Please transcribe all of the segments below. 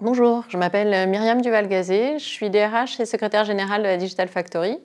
Bonjour, je m'appelle euh, Myriam Duval-Gazé, je suis DRH et secrétaire générale de la Digital Factory.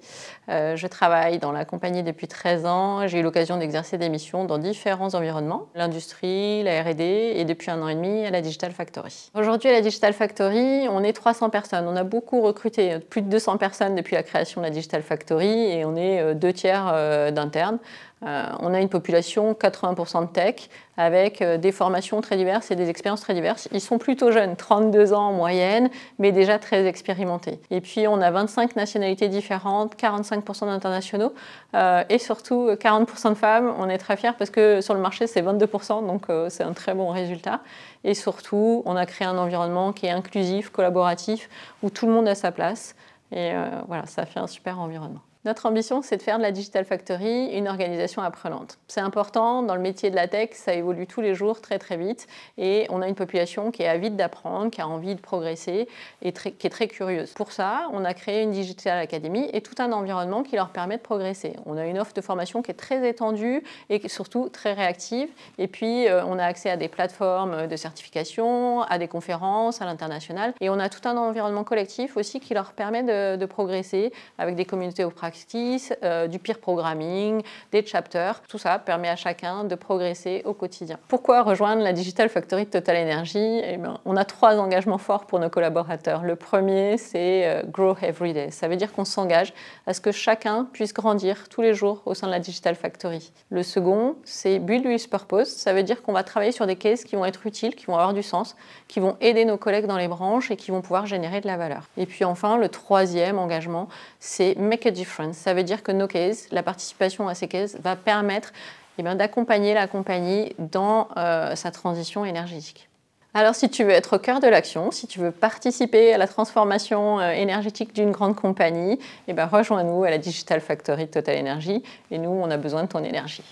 Euh, je travaille dans la compagnie depuis 13 ans, j'ai eu l'occasion d'exercer des missions dans différents environnements, l'industrie, la R&D et depuis un an et demi à la Digital Factory. Aujourd'hui à la Digital Factory, on est 300 personnes, on a beaucoup recruté, plus de 200 personnes depuis la création de la Digital Factory et on est euh, deux tiers d'internes euh, on a une population 80% de tech avec euh, des formations très diverses et des expériences très diverses. Ils sont plutôt jeunes, 32 ans en moyenne, mais déjà très expérimentés. Et puis on a 25 nationalités différentes, 45% d'internationaux euh, et surtout 40% de femmes. On est très fiers parce que sur le marché c'est 22%, donc c'est un très bon résultat. Et surtout, on a créé un environnement qui est inclusif, collaboratif, où tout le monde a sa place. Et voilà, ça fait un super environnement. Notre ambition, c'est de faire de la Digital Factory une organisation apprenante. C'est important, dans le métier de la tech, ça évolue tous les jours très très vite et on a une population qui est avide d'apprendre, qui a envie de progresser et qui est très curieuse. Pour ça, on a créé une Digital Academy et tout un environnement qui leur permet de progresser. On a une offre de formation qui est très étendue et surtout très réactive et puis euh, on a accès à des plateformes de certification, à des conférences, à l'international et on a tout un environnement collectif aussi qui leur permet de, de progresser avec des communautés au pratique euh, du peer programming, des chapters. Tout ça permet à chacun de progresser au quotidien. Pourquoi rejoindre la Digital Factory de Total Energy eh ben, On a trois engagements forts pour nos collaborateurs. Le premier, c'est euh, Grow Every Day. Ça veut dire qu'on s'engage à ce que chacun puisse grandir tous les jours au sein de la Digital Factory. Le second, c'est Build with Purpose. Ça veut dire qu'on va travailler sur des caisses qui vont être utiles, qui vont avoir du sens, qui vont aider nos collègues dans les branches et qui vont pouvoir générer de la valeur. Et puis enfin, le troisième engagement, c'est Make a Difference ça veut dire que nos cases, la participation à ces cases, va permettre eh d'accompagner la compagnie dans euh, sa transition énergétique. Alors si tu veux être au cœur de l'action, si tu veux participer à la transformation euh, énergétique d'une grande compagnie, eh ben, rejoins-nous à la Digital Factory de Total Energy et nous, on a besoin de ton énergie.